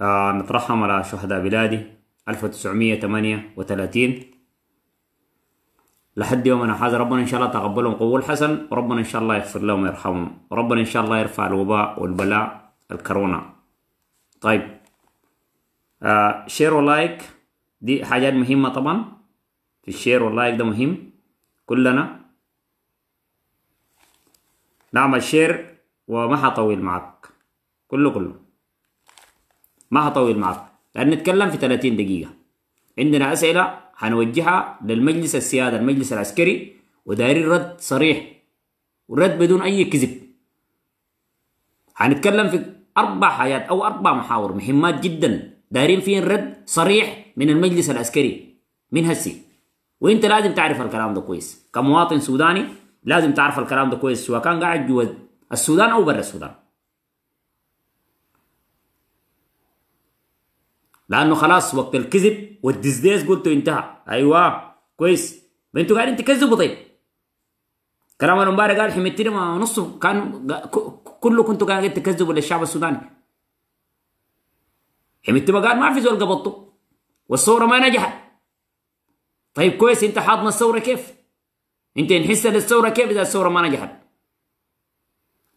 آه، نترحم على شهداء بلادي 1938 لحد يومنا هذا ربنا إن شاء الله تقبلهم قبول حسن وربنا إن شاء الله يغفر لهم ويرحمهم وربنا إن شاء الله يرفع الوباء والبلاء الكورونا طيب آه شير ولايك دي حاجات مهمة طبعا في الشير واللايك ده مهم كلنا نعمل شير وما حطول معك كله كله ما هطول معك نتكلم في 30 دقيقة عندنا أسئلة هنوجهها للمجلس السيادة المجلس العسكري ودايرين رد صريح ورد بدون أي كذب هنتكلم في أربع حاجات أو أربع محاور مهمات جدا دايرين فيهن رد صريح من المجلس العسكري من هسي وانت لازم تعرف الكلام ده كويس كمواطن سوداني لازم تعرف الكلام ده كويس سواء كان قاعد جوا السودان او برا السودان لانه خلاص وقت الكذب والدزديز قلته انتهى ايوه كويس ما انتوا قاعدين تكذبوا طيب كلام المبارك قال حميتني نصه كان كله كنتوا قاعدين تكذبوا للشعب السوداني حميتني قال ما في زول قبضته والثوره ما نجحت طيب كويس انت حاضن الثوره كيف؟ انت انحسك للثوره كيف اذا الثوره ما نجحت؟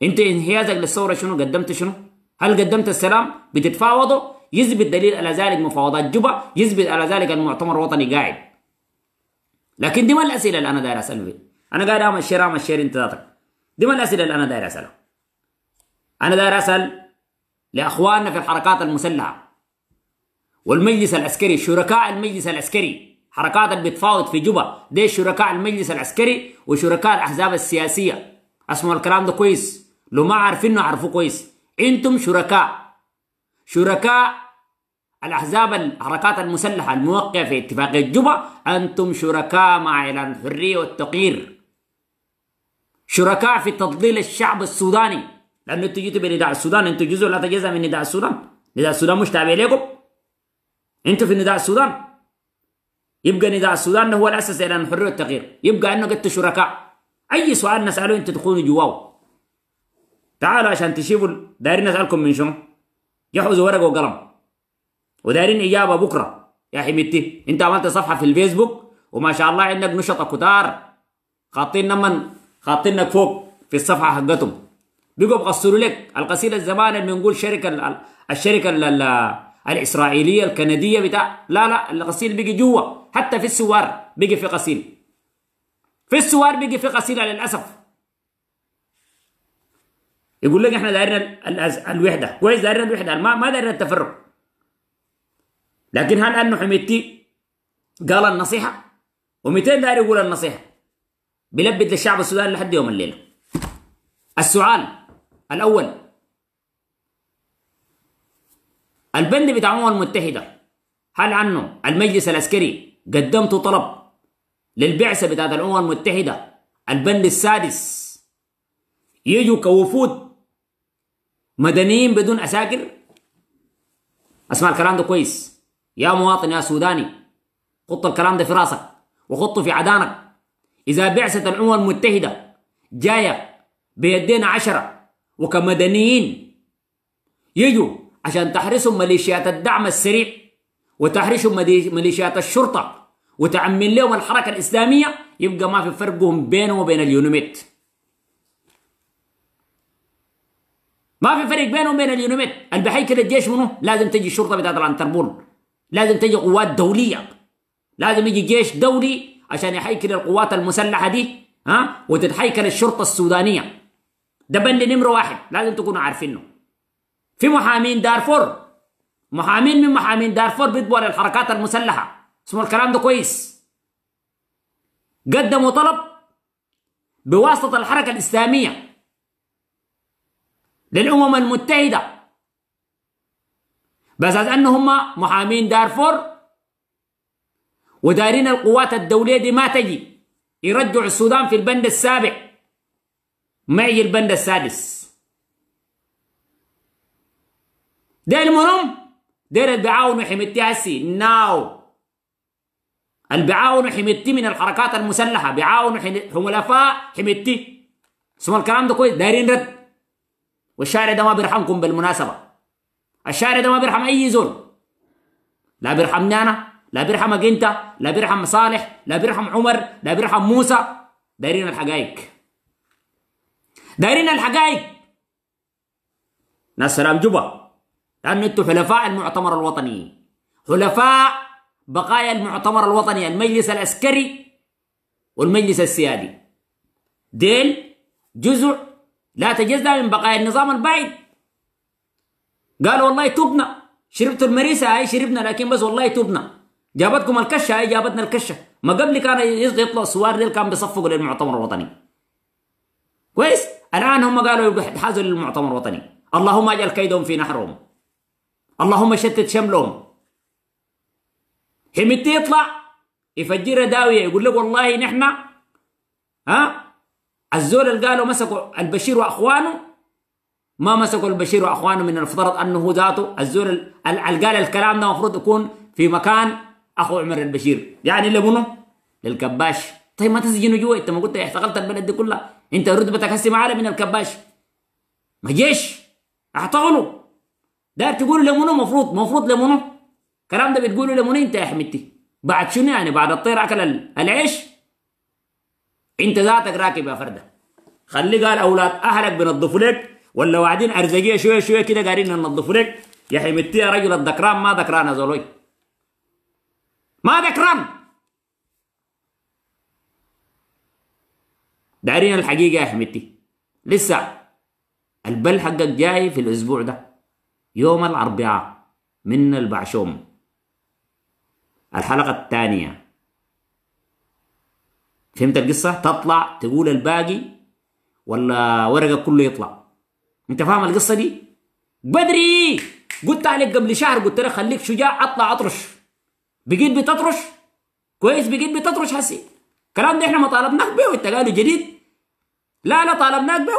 انت انحيازك للثوره شنو؟ قدمت شنو؟ هل قدمت السلام؟ بتتفاوضوا يثبت دليل على ذلك مفاوضات جوبا يثبت على ذلك المؤتمر الوطني قاعد لكن دي ما الاسئله اللي انا داير اساله فيه. انا قاعد اعمل شير اعمل شير انت ذاتك دي ما الاسئله اللي انا داير اسالها انا داير اسال لاخواننا في الحركات المسلحه والمجلس العسكري شركاء المجلس العسكري حركات اللي بتفاوض في جوبا دي شركاء المجلس العسكري وشركاء الاحزاب السياسيه اسمعوا الكلام ده كويس لو ما عارفينه عرفوه كويس انتم شركاء شركاء الأحزاب الحركات المسلحة الموقعة في اتفاقية الجبهة أنتم شركاء مع الحرية والتقرير شركاء في تضليل الشعب السوداني لأنه أنتم جيتوا بنداء السودان أنتم جزء لا تجزأ من نداء السودان نداء السودان مش تابع لكم أنتم في نداء السودان يبقى نداء السودان هو الأساس إلى الحرية والتقرير يبقى أنه قلت شركاء أي سؤال نسأله أنتم تكونوا جواه تعالوا عشان تشوفوا دايرين نسألكم من شنو يحفظ ورقه وقلم ودايرين اجابه بكره يا حميدتي انت عملت صفحه في الفيسبوك وما شاء الله عندك نشطه كتار خاطين من خاطينك فوق في الصفحه حقتهم بيقوا بقصروا لك القصيده الزمان اللي بنقول شركه الشركه الاسرائيليه الكنديه بتاع لا لا الغسيل بيجي جوا حتى في السوار بيجي في غسيل في السوار بيجي في غسيل للاسف يقول لك احنا دايرنا الوحده كويس دايرنا الوحده ما ما دايرنا التفرق لكن هل انه حميدتي قال النصيحه و200 داير يقول النصيحه بلبد للشعب السوداني لحد يوم الليله السؤال الاول البند بتاع الامم المتحده هل عنه المجلس العسكري قدمته طلب للبعثه بتاعت الامم المتحده البند السادس يجوا كوفود مدنيين بدون عساكر اسمع الكلام ده كويس يا مواطن يا سوداني خط الكلام ده في راسك وخطه في عدانك إذا بعثة الأمم المتحدة جاية بيدينا عشرة وكمدنيين يجوا عشان تحرسهم ميليشيات الدعم السريع وتحرسهم ميليشيات الشرطة وتعمل لهم الحركة الإسلامية يبقى ما في فرقهم بينهم وبين اليونيميت ما في فريق بينه وبين اليونيمت اللي بهيكل الجيش منه لازم تجي الشرطه بتاعت الانتربول لازم تجي قوات دوليه لازم يجي جيش دولي عشان يحيكل القوات المسلحه دي ها وتتحيكل الشرطه السودانيه ده بند نمره واحد لازم تكونوا عارفينه في محامين دارفور محامين من محامين دارفور بيطبعوا للحركات المسلحه اسمه الكلام ده كويس قدموا طلب بواسطه الحركه الاسلاميه للأمم المتحدة بس أنهم هم محامين دارفور ودارين القوات الدولية دي ما تجي يرجعوا السودان في البند السابع ما يجي البند السادس ده المهم دير بيعاونوا حميتي هسي ناو البعاون وحميتي حميتي من الحركات المسلحة بيعاونوا حلفاء حميتي اسمه الكلام ده كويس دايرين رد والشارع ده ما بيرحمكم بالمناسبة الشارع ده ما بيرحم أي زول لا بيرحمني أنا لا بيرحمك أنت لا بيرحم صالح لا بيرحم عمر لا بيرحم موسى دايرين الحقائق دايرين الحقائق ناس سلام جوبا لأن أنتم حلفاء المؤتمر الوطني حلفاء بقايا المؤتمر الوطني المجلس العسكري والمجلس السيادي ديل جزء لا تجزأ من بقايا النظام البعيد قال والله تبنا شربتوا المريسة هاي شربنا لكن بس والله تبنا جابتكم الكشة هاي جابتنا الكشة ما قبل كان يطلع السوار ديل كان بيصفقوا للمعتمر الوطني كويس الآن هم قالوا يحازوا للمعتمر الوطني اللهم اجعل كيدهم في نحرهم اللهم شتت شملهم حميتي يطلع يفجر داوية يقول لك والله نحن ها الزول اللي قالوا مسكوا البشير واخوانه ما مسكوا البشير واخوانه من المفترض انه هو ذاته الزول اللي قال الكلام ده المفروض يكون في مكان اخو عمر البشير يعني لمنو؟ للكباش طيب ما تسجنوا جوا انت ما قلت احتقلت البلد دي كلها انت رتبتك هسه معانا من الكباش ما جيش اعتقلوا ده تقول لمنو مفروض مفروض لمنو الكلام ده بتقولوا لمنو انت يا حمدتي بعد شنو يعني بعد الطير اكل العيش انت ذاتك راكب يا فرده خلي قال اولاد اهلك بنظفوا لك ولا واعدين ارزقيه شويه شويه كده قاعدين ننظفوا لك يا حمدتي يا رجل الذكران ما ذكران يا ما ذكران دارين الحقيقه يا حمدتي لسه البل حقك جاي في الاسبوع ده يوم الاربعاء من البعشوم الحلقه الثانيه فهمت القصة تطلع تقول الباقي ولا ورقك كله يطلع انت فاهم القصة دي بدري قلت عليك قبل شهر قلت لك خليك شجاع اطلع اطرش بقيت بتطرش كويس بقيت بتطرش هسي الكلام ده احنا ما طالبناك به انت قالوا جديد لا لا طالبناك به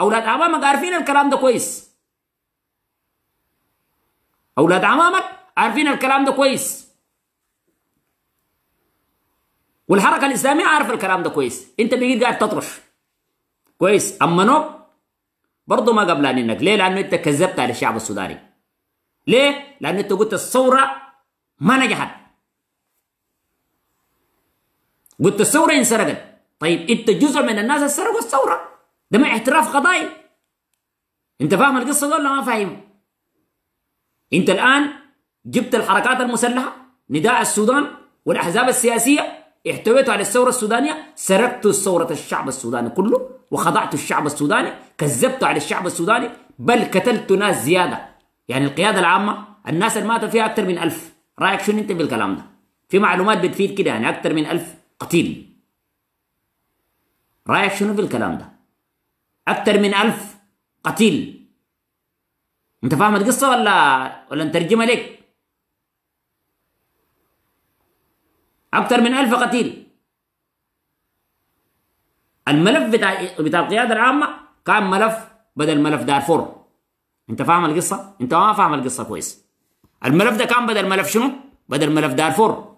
اولاد عمامك عارفين الكلام ده كويس اولاد عمامك عارفين الكلام ده كويس والحركه الاسلاميه عارفه الكلام ده كويس انت بقيت قاعد تطرش كويس اما نو برضه ما قبلانينك ليه لانه انت كذبت على الشعب السوداني ليه لانه انت قلت الثوره ما نجحت قلت الثوره انسرقت طيب انت جزء من الناس اللي سرقوا الثوره ده ما اعتراف قضائي انت فاهم القصه دي ولا ما فاهم انت الان جبت الحركات المسلحه نداء السودان والاحزاب السياسيه احتويت على الثورة السودانية سرقت ثورة الشعب السوداني كله وخضعت الشعب السوداني كذبت على الشعب السوداني بل قتلت ناس زيادة يعني القيادة العامة الناس اللي ماتوا فيها أكثر من ألف رأيك شنو أنت بالكلام ده في معلومات بتفيد كده يعني أكثر من ألف قتيل رأيك شنو في الكلام ده أكثر من ألف قتيل أنت فاهم القصة ولا ولا نترجمها لك أكثر من ألف قتيل الملف بتاع بتاع القيادة العامة كان ملف بدل ملف دارفور أنت فاهم القصة؟ أنت ما فاهم القصة كويس الملف ده كان بدل ملف شنو؟ بدل ملف دارفور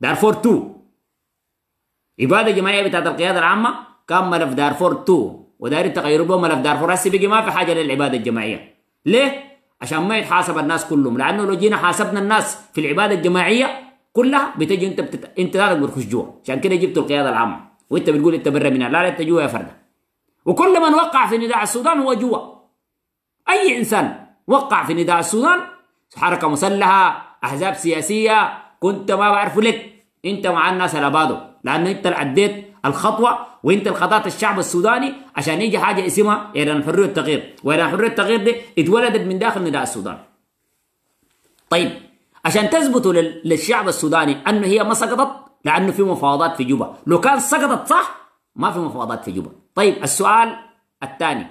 دارفور 2 إبادة جماعية بتاعت القيادة العامة كان ملف دارفور 2 وداري تغيروا به ملف دارفور هسه بقي ما في حاجة للعبادة الجماعية ليه؟ عشان ما يتحاسب الناس كلهم لأنه لو جينا حاسبنا الناس في العبادة الجماعية كلها بتجي انت بتت... انت ذاتك بتخش جوا عشان كده جبت القياده العامه وانت بتقول انت برا منها لا لا انت جوا يا فرده وكل من وقع في نداء السودان هو جوا اي انسان وقع في نداء السودان حركه مسلحه احزاب سياسيه كنت ما بعرف لك انت مع الناس الابادو لان انت عديت الخطوه وانت خطات الشعب السوداني عشان يجي حاجه اسمها اعلان حريه التغيير واعلان حريه التغيير دي اتولدت من داخل نداء السودان طيب عشان تثبتوا للشعب السوداني انه هي ما سقطت لانه في مفاوضات في جوبا لو كان سقطت صح ما في مفاوضات في جوبا طيب السؤال الثاني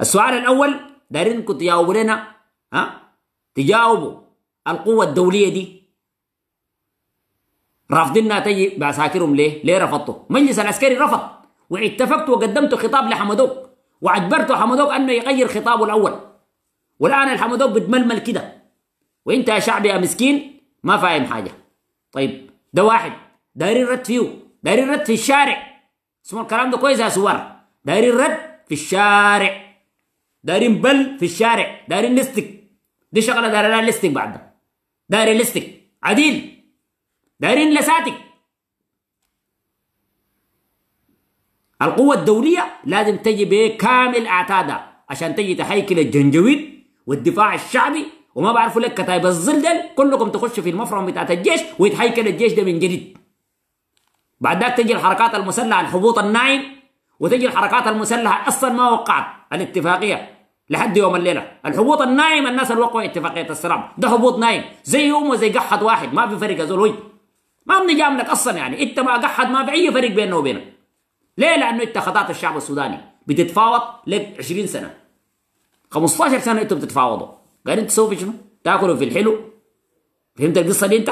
السؤال الاول دايرينكم تجاوبوا لنا ها تجاوبوا القوة الدولية دي رافضينها تجي بعساكرهم ليه؟ ليه رفضتوا؟ مجلس العسكري رفض واتفقت وقدمت خطاب لحمدوك وعجبرت حمدوك انه يغير خطابه الاول والان الحمودوك بتململ كده وانت يا شعبي يا مسكين ما فاهم حاجه طيب ده واحد دايرين رد فيه دايرين رد في الشارع اسمه الكلام ده كويس يا سوار دايرين رد في الشارع دايرين بل في الشارع دايرين لستك دي شغله لها لستك بعد داير لستك عديل دارين لساتك القوة الدولية لازم تجي بكامل أعتادها عشان تجي تهيكل الجنجويد والدفاع الشعبي وما بعرفوا لك كتايب الظل ده كلكم تخشوا في المفرم بتاعت الجيش ويتهيكل الجيش ده من جديد بعد ذاك تجي الحركات المسلحه الحبوط الناعم وتجي الحركات المسلحه اصلا ما وقعت الاتفاقيه لحد يوم الليله الحبوط النايم الناس اللي وقعوا اتفاقيه السلام ده حبوط نايم زي يوم وزي قحد واحد ما في فرق يا زول ما بنجام لك اصلا يعني انت ما قحد ما في اي فرق بيننا وبينك ليه لانه انت خطات الشعب السوداني بتتفاوض لك 20 سنه 15 سنه انتوا بتتفاوضوا قاعدين تسووا في شنو؟ تاكلوا في الحلو فهمت القصه دي انت؟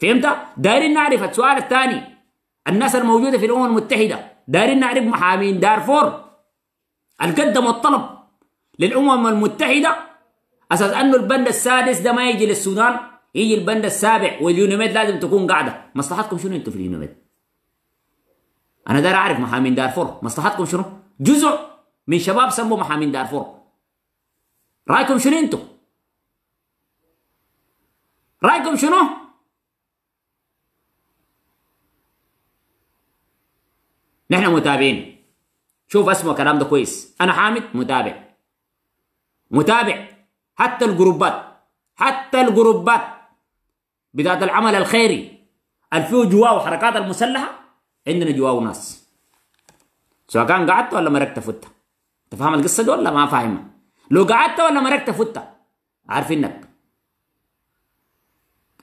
فهمت؟ دايرين نعرف السؤال الثاني الناس الموجوده في الامم المتحده دايرين نعرف محامين دارفور قدموا الطلب للامم المتحده اساس انه البند السادس ده ما يجي للسودان يجي البند السابع واليونيميد لازم تكون قاعده مصلحتكم شنو انتم في اليونيميد؟ انا داير اعرف محامين دارفور مصلحتكم شنو؟ جزء من شباب سموا محامين دارفور رايكم شنو انتم؟ رايكم شنو؟ نحن متابعين شوف اسمه الكلام ده كويس انا حامد متابع متابع حتى الجروبات حتى الجروبات بذات العمل الخيري الفيو جواه وحركات المسلحه عندنا جواه ناس سواء كان قعدت ولا مركت فتها انت فاهم القصه دي ولا ما فاهمها لو قعدت ولا مركت فتة عارفينك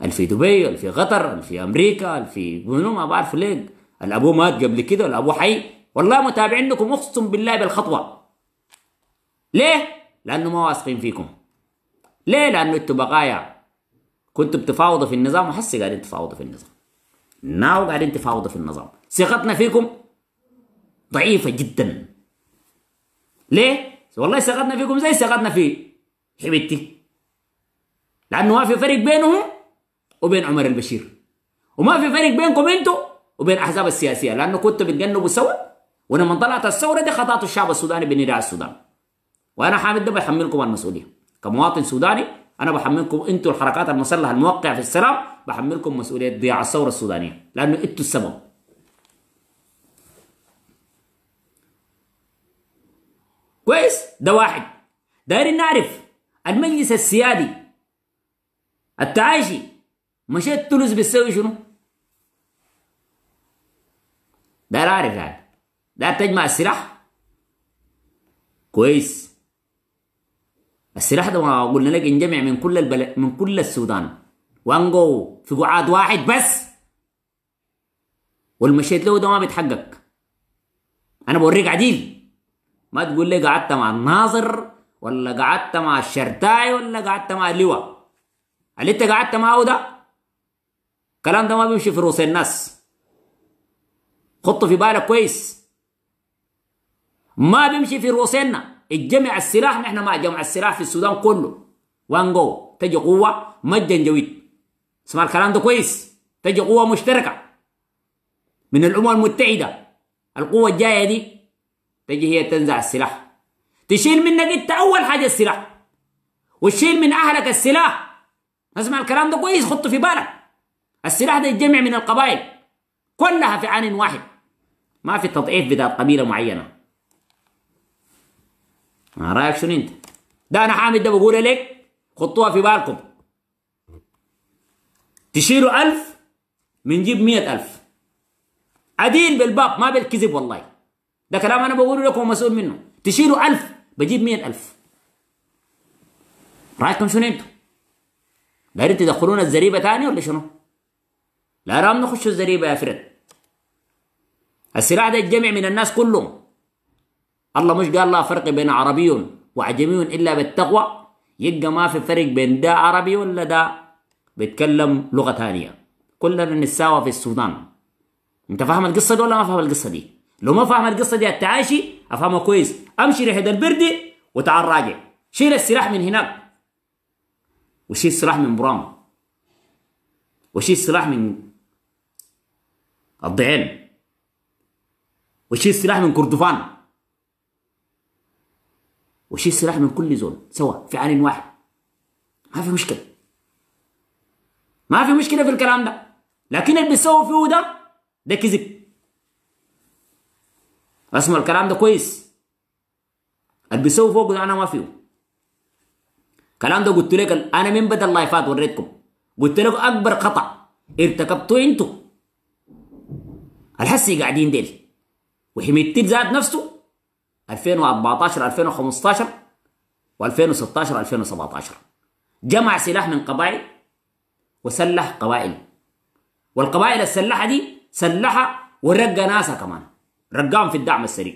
اللي في دبي اللي في قطر اللي في امريكا اللي في منو ما بعرف ليه الابو مات قبل كده الابو حي والله متابعينكم اقسم بالله بالخطوه ليه لانه ما واثقين فيكم ليه لانه انتوا بقايا كنتوا بتفاوضوا في النظام وحس قاعدين تفاوضوا في النظام ناو قاعدين تفاوضوا في النظام ثقتنا فيكم ضعيفه جدا ليه؟ والله سقطنا فيكم زي سقطنا في حبيبتي لأنه ما في فرق بينهم وبين عمر البشير وما في فرق بينكم انتوا وبين الأحزاب السياسية لأنه كنتوا بتجنبوا سوا ولما طلعت الثورة دي خطأت الشعب السوداني بنداء السودان وأنا حامد ده بحملكم المسؤولية كمواطن سوداني أنا بحملكم انتوا الحركات المسلحة الموقعة في السلام بحملكم مسؤولية ضياع الثورة السودانية لأنه انتوا السبب كويس ده واحد دايرين نعرف المجلس السيادي التعايشي مشيت تونس بتسوي شنو؟ داير عارف يعني داير تجمع السلاح كويس السلاح ده ما قلنا لك انجمع من كل البلد من كل السودان وانجو في قعاد واحد بس والمشيت له ده ما بيتحقق انا بوريك عديل ما تقول لي قعدت مع الناظر ولا قعدت مع الشرتاي ولا قعدت مع اللواء اللي انت قعدت معه ده الكلام ده ما بيمشي في رؤوس الناس خطه في بالك كويس ما بيمشي في رؤوسنا الجمع السلاح نحن مع جمع السلاح في السودان كله وان جو تجي قوه ما جويد اسمع الكلام ده كويس تجي قوه مشتركه من الامم المتحده القوه الجايه دي تجي هي تنزع السلاح تشيل منك انت اول حاجه السلاح وتشيل من اهلك السلاح اسمع الكلام ده كويس خطه في بالك السلاح ده يتجمع من القبائل كلها في عين واحد ما في تضعيف بتاع قبيله معينه ما رايك شنو انت ده انا حامد ده بقول لك خطوها في بالكم تشيلوا ألف من جيب مئة ألف عديل بالباب ما بالكذب والله ده كلام انا بقوله لكم ومسؤول منه تشيلوا ألف بجيب مئة ألف رايكم شنو انتم؟ دايرين تدخلونا الزريبة ثاني ولا شنو؟ لا لا نخش الزريبة يا فرد السلاح ده يتجمع من الناس كلهم الله مش قال لا فرق بين عربي وعجمي إلا بالتقوى يبقى ما في فرق بين ده عربي ولا ده بيتكلم لغة ثانية كلنا نساوى في السودان انت فاهم القصة دي ولا ما فاهم القصة دي؟ لو ما فاهم القصه دي التعاشي افهمها كويس امشي ريحه البردي وتعال راجع شيل السلاح من هناك وشيل السلاح من برام وشيل السلاح من الضعين وشيل السلاح من كردفان وشيل السلاح من كل زول سوا في عين واحد ما في مشكله ما في مشكله في الكلام ده لكن اللي بيسووا فيه ده ده كذب اسمع الكلام ده كويس بيسووا فوق ده انا ما فيه الكلام ده قلت لك انا من بدا اللايفات وريتكم قلت لكم اكبر خطا ارتكبتوه انتوا الحسي قاعدين ديل وحميدتي ذات نفسه 2014 2015 و2016 2017 جمع سلاح من قبائل وسلح قبائل والقبائل السلحه دي سلحها ورقى ناسها كمان رقام في الدعم السريع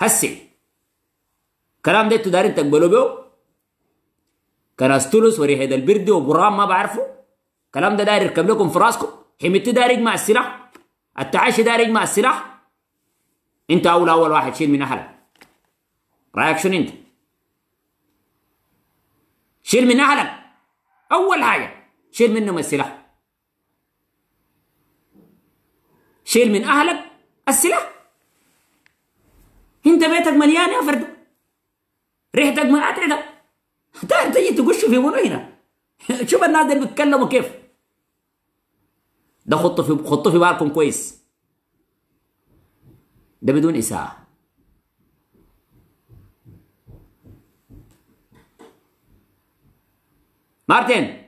هسه كلام ده انتوا دارين تقبلوا به كناس تونس وريحة البرد وبرام ما بعرفه كلام ده داير يركب لكم في راسكم حميتي داير يجمع السلاح التعايش داير يجمع السلاح انت اول اول واحد شيل من اهلك رايك شنو انت شيل من اهلك اول حاجه شيل منهم السلاح شيل من أهلك السلاح أنت بيتك مليان يا فرد ريحتك من اتعدى تعال تجي تقش في منو هنا شوف الناس اللي بيتكلموا كيف ده خطوا في خطوا في بالكم كويس ده بدون إساءة مارتن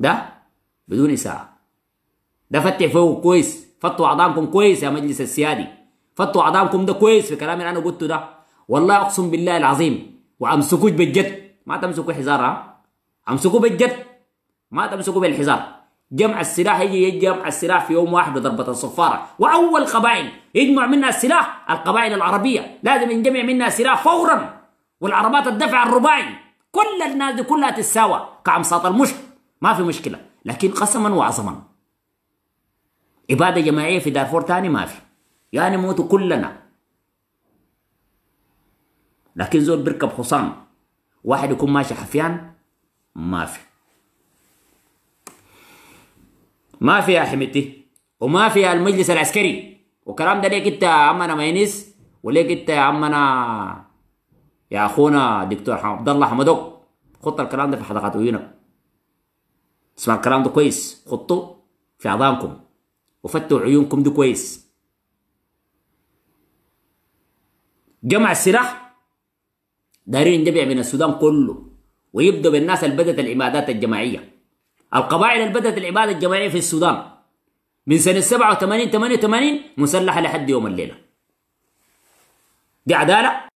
ده بدون إساءة ده فتح فوق كويس فتوا اعضاءكم كويس يا مجلس السيادي فتوا اعضاءكم ده كويس في كلام اللي انا قلته ده والله اقسم بالله العظيم وامسكوك بالجد ما تمسكوا حزار ها امسكوه بالجد ما تمسكوا بالحزار جمع السلاح يجي يجمع السلاح في يوم واحد بضربة الصفارة وأول قبائل يجمع منها السلاح القبائل العربية لازم نجمع منها سلاح فورا والعربات الدفع الرباعي كل الناس دي كلها تتساوى كعمصات المشط ما في مشكلة لكن قسما وعظما إبادة جماعية في دارفور تاني ما في يعني موتوا كلنا لكن زول بيركب حصان واحد يكون ماشي حفيان ما في ما في يا حميتي وما في المجلس العسكري وكلام ده ليك انت يا عمنا ماينيس وليك انت يا عمنا يا اخونا دكتور عبد الله حمدوك خط الكلام ده في حلقات عيونك اسمع الكلام ده كويس خطه في عظامكم وفتوا عيونكم دي كويس جمع السلاح دارين ينجبع من السودان كله ويبدو بالناس اللي بدت العبادات الجماعيه القبائل اللي بدت العباده الجماعيه في السودان من سنه 87 88 مسلحه لحد يوم الليله دي عداله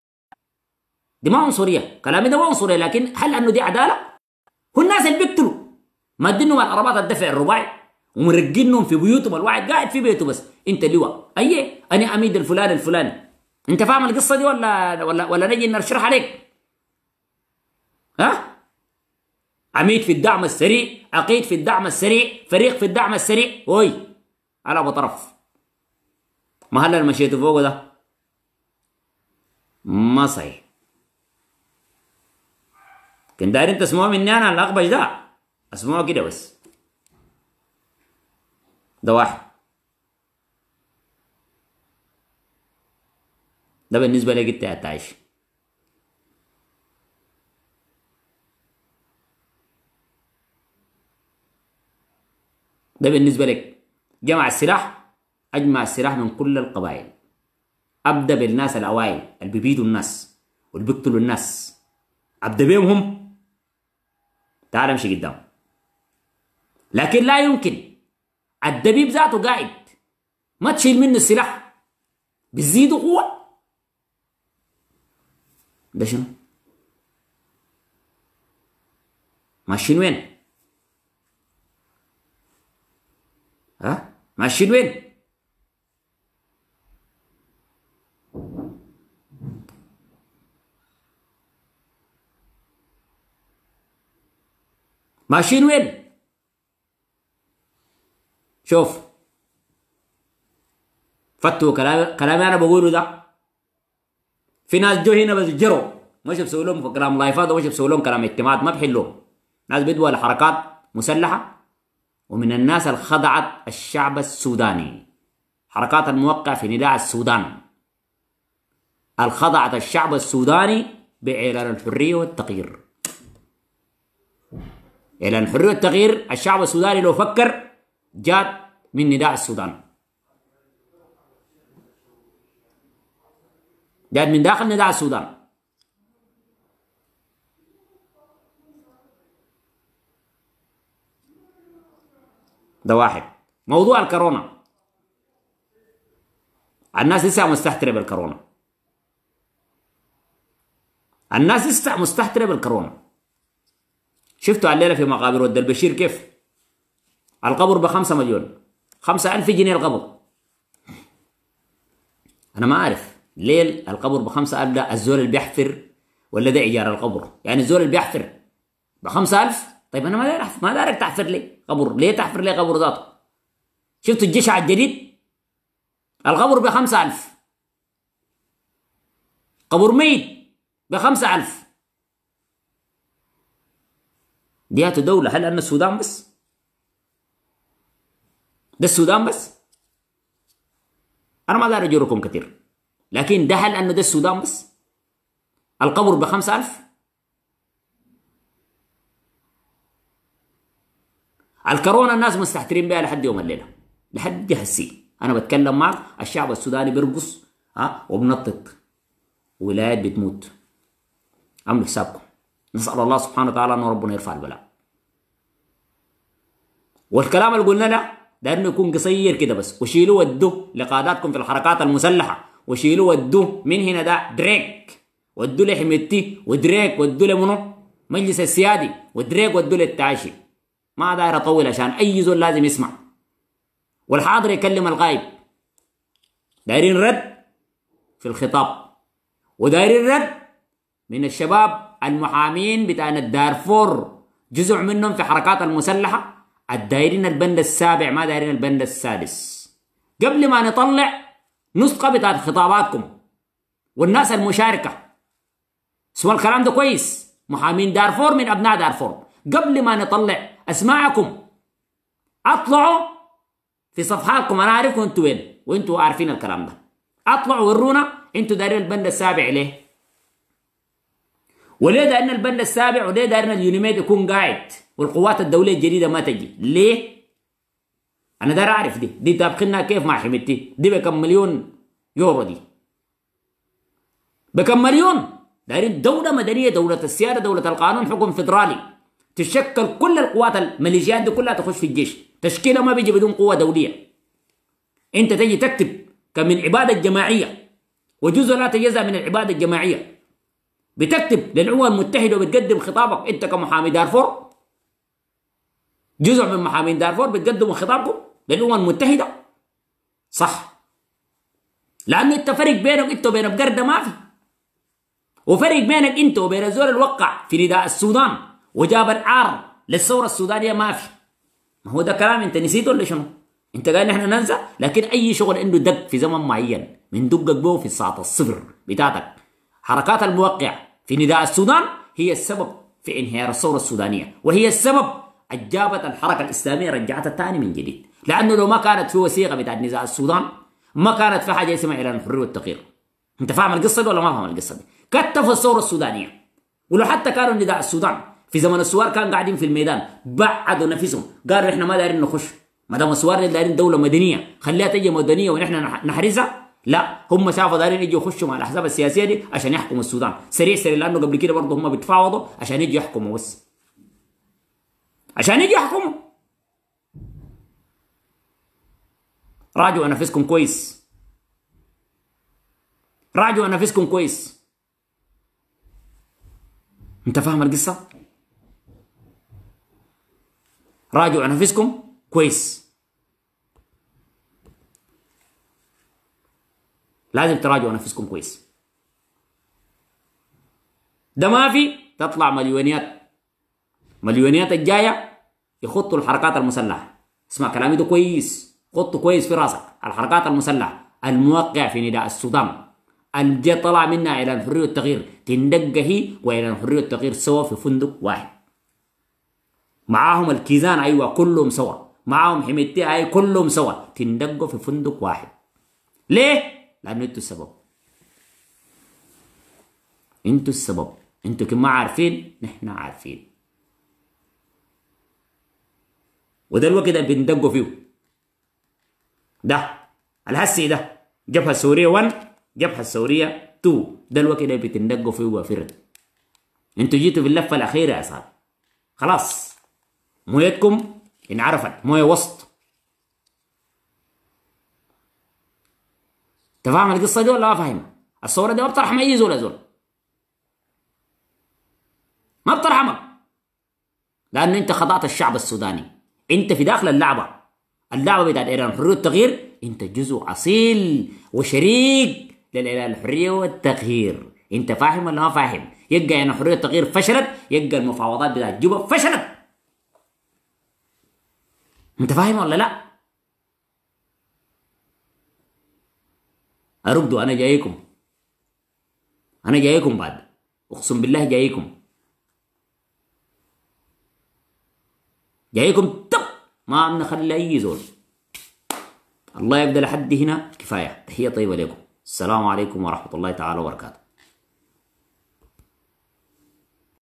دي ما عنصريه كلامي ده ما عنصريه لكن هل انه دي عداله هو الناس اللي بيقتلوا ما العربات الدفع الرباعي ومرجنهم في بيوتهم الواحد قاعد في بيته بس انت لواء اي انا عميد الفلان الفلاني انت فاهم القصه دي ولا ولا ولا نجي نشرح عليك ها عميد في الدعم السريع عقيد في الدعم السريع فريق في الدعم السريع وي على ابو طرف ما هلا مشيت فوق ده ما صحيح كنت داير انت اسمعوا مني انا الاقبش ده اسمعوا كده بس ده واحد ده بالنسبة لي انت بتاعت ده بالنسبة لك جمع السلاح أجمع السلاح من كل القبائل أبدأ بالناس الأوائل اللي بيبيدوا الناس واللي بيقتلوا الناس أبدأ بيهم هم تعال امشي قدام لكن لا يمكن الدبيب ذاته قاعد ما تشيل منه السلاح بتزيده قوة ده شنو؟ ماشيين وين؟ ها؟ ماشيين وين؟ ماشيين وين؟ شوف فتوا كلام كلامي انا بقوله ده في ناس جو هنا بس جرو مش بسوي لهم كلام لايفات ومش بسوي لهم كلام اجتماعات ما بحلهم ناس بدوا لحركات مسلحه ومن الناس اللي الشعب السوداني حركات الموقع في نداء السودان الخضعت الشعب السوداني بإعلان الحرية والتغيير إعلان الحرية والتغيير الشعب السوداني لو فكر جات من نداء السودان جات من داخل نداء السودان ده واحد موضوع الكورونا الناس لسه مستهترة بالكورونا الناس لسه مستهترة بالكورونا شفتوا الليلة في مقابر ود البشير كيف القبر بخمسة مليون خمسة ألف جنيه القبر أنا ما أعرف ليه القبر بخمسة ألف ده الزول اللي بيحفر ولا ده إيجار القبر يعني الزول اللي بيحفر بخمسة ألف طيب أنا ما أعرف ما دارك تحفر لي قبر ليه تحفر لي قبر ذاته شفت الجشع الجديد القبر بخمسة ألف قبر ميت بخمسة ألف ديات دولة هل أن السودان بس؟ ده السودان بس انا ما داري اجي كثير لكن ده هل انه ده السودان بس القبر ب 5000 الكورونا الناس مستهترين بها لحد يوم الليله لحد هسي انا بتكلم معك الشعب السوداني بيرقص ها وبنطط ولايات بتموت عملوا حسابكم نسال الله سبحانه وتعالى ان ربنا يرفع البلاء والكلام اللي قلنا له انه يكون قصير كده بس وشيلوا ودوه لقاداتكم في الحركات المسلحه وشيلوا ودوه من هنا ده دريك ودوه لحميتي ودريك ودوه لمنو مجلس السيادي ودريك ودوه للتعشي ما داير اطول عشان اي زول لازم يسمع والحاضر يكلم الغايب دايرين رد في الخطاب ودايرين رد من الشباب المحامين بتاع الدارفور جزء منهم في حركات المسلحه الدايرين البند السابع ما دايرين البند السادس قبل ما نطلع نسخة بتاعت خطاباتكم والناس المشاركة سوى الكلام ده كويس محامين دارفور من أبناء دارفور قبل ما نطلع أسماعكم أطلعوا في صفحاتكم أنا أعرفكم أنتوا وين وأنتوا عارفين الكلام ده أطلعوا ورونا أنتوا دايرين البند السابع ليه وليه دايرين البند السابع وليه دايرين اليونيميد يكون قاعد والقوات الدوليه الجديده ما تجي ليه انا داير اعرف دي دي تابقنا كيف ما حميدتي دي بكم مليون يورو دي بكم مليون دايرين دولة مدنية دولة السيادة دولة القانون حكم فدرالي تشكل كل القوات الميليشيات دي كلها تخش في الجيش تشكيلها ما بيجي بدون قوة دولية انت تجي تكتب كمن عبادة جماعية وجزء لا تجزى من العبادة الجماعية بتكتب للأمم المتحدة وبتقدم خطابك انت كمحامي دارفور جزء من محامين دارفور بتقدموا خطابكم للامم المتحده صح لانه انت فرق بينك انت وبين بقرده ما في وفرق بينك انت وبين الزول الوقع في نداء السودان وجاب العار للثوره السودانيه ما في ما هو ده كلام انت نسيته ولا شنو؟ انت قال نحن ننسى لكن اي شغل عنده دق في زمن معين من دقك به في الساعه الصفر بتاعتك حركات الموقع في نداء السودان هي السبب في انهيار الثوره السودانيه وهي السبب اجابت الحركه الاسلاميه رجعتها ثاني من جديد لانه لو ما كانت في وثيقه بتاعت نزاع السودان ما كانت في حاجه اسمها اعلان الحريه والتغيير انت فاهم القصه دي ولا ما فاهم القصه دي كتفوا الثوره السودانيه ولو حتى كانوا نزاع السودان في زمن السوار كانوا قاعدين في الميدان بعدوا نفسهم قالوا احنا ما دايرين نخش ما دام السوار دايرين دوله مدنيه خليها تجي مدنيه ونحن نحرزها لا هم شافوا دايرين يجوا يخشوا مع الاحزاب السياسيه دي عشان يحكموا السودان سريع سريع لانه قبل كده برضه هم بيتفاوضوا عشان يجوا يحكموا بس عشان يجي يحكمه راجعوا نفسكم كويس راجعوا نفسكم كويس انت فاهم القصه راجعوا نفسكم كويس لازم تراجعوا نفسكم كويس ده ما في تطلع مليونيات مليونيات الجايه يخطوا الحركات المسلحة اسمع كلامي ده كويس خطه كويس في راسك الحركات المسلحة الموقع في نداء السودان الجي طلع منها إعلان الحرية والتغيير تندق هي وإعلان الحرية والتغيير سوا في فندق واحد معاهم الكيزان أيوة كلهم سوا معاهم حميتي أي كلهم سوا تندقوا في فندق واحد ليه؟ لأنه أنتوا السبب أنتوا السبب أنتوا كما عارفين نحن عارفين وده الوقت اللي بندقوا فيه ده الهسي إيه ده جبهة السورية 1 جبهة السورية 2 ده الوقت اللي بتندقوا فيه وافرة انتوا جيتوا في اللفة الأخيرة يا أصحاب خلاص مويتكم انعرفت موية وسط تفهم القصة دي ولا ما فاهمها؟ الصورة دي ما بترحم أي زول يا زول ما بترحمك لأنه أنت خضعت الشعب السوداني انت في داخل اللعبه اللعبه بتاعت اعلان الحريه والتغيير انت جزء اصيل وشريك للاعلان الحريه والتغيير انت فاهم ولا ما فاهم يبقى يعني حريه التغيير فشلت يبقى المفاوضات بتاعت جوبا فشلت انت فاهم ولا لا اردوا انا جايكم انا جايكم بعد اقسم بالله جايكم جايكم ما عم نخلي اي زول الله يبدا لحد هنا كفايه تحيه طيبه لكم السلام عليكم ورحمه الله تعالى وبركاته